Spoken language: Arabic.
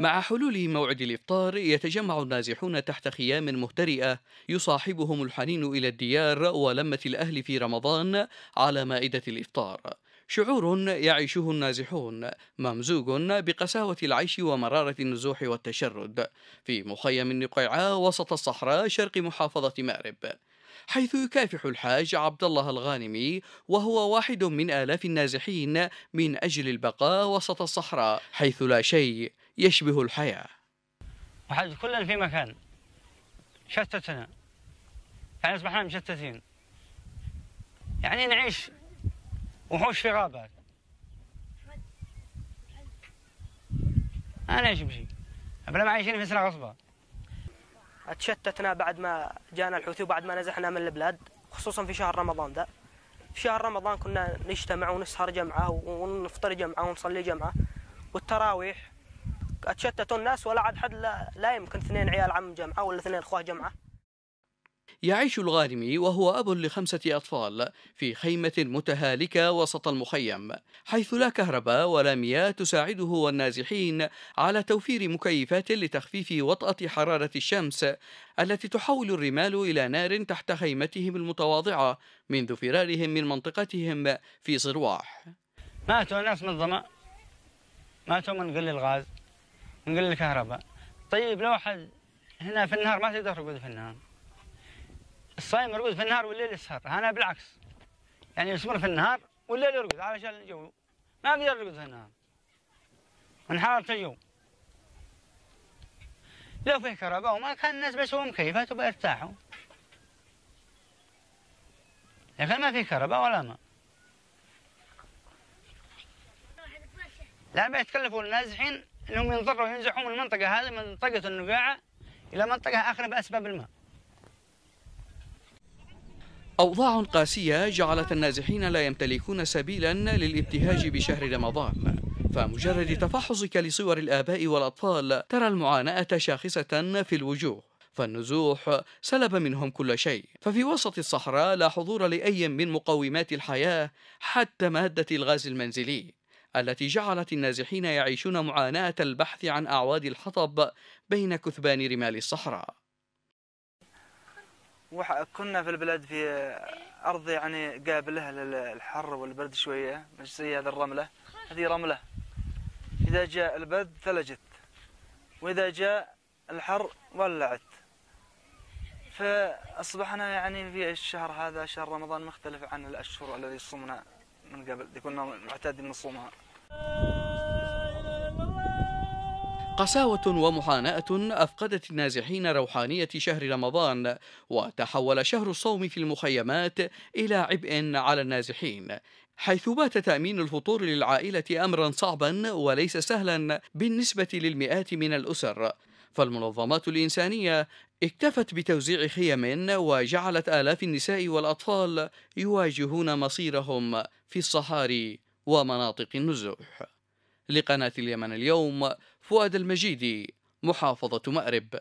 مع حلول موعد الإفطار يتجمع النازحون تحت خيام مهترئة يصاحبهم الحنين إلى الديار ولمة الأهل في رمضان على مائدة الإفطار شعور يعيشه النازحون ممزوج بقساوة العيش ومرارة النزوح والتشرد في مخيم النقيعة وسط الصحراء شرق محافظة مأرب حيث يكافح الحاج عبد الله الغانمي وهو واحد من آلاف النازحين من أجل البقاء وسط الصحراء حيث لا شيء يشبه الحياة وحد كلنا في مكان شتتنا يعني أصبحنا مشتتين يعني نعيش وحوش في غابة أنا إيش بشيء بلا ما عايشين في سنة غصبة تشتتنا بعد ما جانا الحوثي وبعد ما نزحنا من البلاد خصوصا في شهر رمضان ذا في شهر رمضان كنا نجتمع ونسهر جمعة ونفطر جمعة ونصلي جمعة والتراويح تشتتوا الناس ولا عاد حد لا, لا يمكن اثنين عيال عم جمعة ولا اثنين اخوه جمعة يعيش الغارمي وهو أب لخمسة أطفال في خيمة متهالكة وسط المخيم حيث لا كهرباء ولا مياه تساعده والنازحين على توفير مكيفات لتخفيف وطأة حرارة الشمس التي تحول الرمال إلى نار تحت خيمتهم المتواضعة منذ فرارهم من منطقتهم في صرواح ماتوا ناس من الظمأ ماتوا من قل الغاز من قل الكهرباء طيب لو أحد هنا في النهار ما تقدر تقعد في النهار الصايم يرقد في النهار والليل يسهر أنا بالعكس يعني يسهر في النهار والليل يرقد علشان الجو ما أقدر أرقد في النهار من حارة الجو لو فيه كهرباء وما كان الناس بيسوون مكيفات وبيرتاحوا لكن ما فيه كهرباء ولا ماء لا بيتكلفوا النازحين انهم ينضروا ينزحوا من المنطقه هذه من منطقه النقاعه الى منطقه اخرى باسباب الماء أوضاع قاسية جعلت النازحين لا يمتلكون سبيلا للابتهاج بشهر رمضان فمجرد تفحصك لصور الآباء والأطفال ترى المعاناة شاخصة في الوجوه فالنزوح سلب منهم كل شيء ففي وسط الصحراء لا حضور لأي من مقومات الحياة حتى مادة الغاز المنزلي التي جعلت النازحين يعيشون معاناة البحث عن أعواد الحطب بين كثبان رمال الصحراء وكنا في البلاد في أرض يعني قابلة للحر والبرد شوية مش زي هذه الرملة هذه رملة إذا جاء البرد ثلجت وإذا جاء الحر ولعت فأصبحنا يعني في الشهر هذا شهر رمضان مختلف عن الأشهر الذي صمنا من قبل كنا معتادين نصومها قساوة ومحاناة أفقدت النازحين روحانية شهر رمضان وتحول شهر الصوم في المخيمات إلى عبء على النازحين حيث بات تأمين الفطور للعائلة أمرا صعبا وليس سهلا بالنسبة للمئات من الأسر فالمنظمات الإنسانية اكتفت بتوزيع خيم وجعلت آلاف النساء والأطفال يواجهون مصيرهم في الصحاري ومناطق النزوح لقناة اليمن اليوم فؤاد المجيدي محافظة مأرب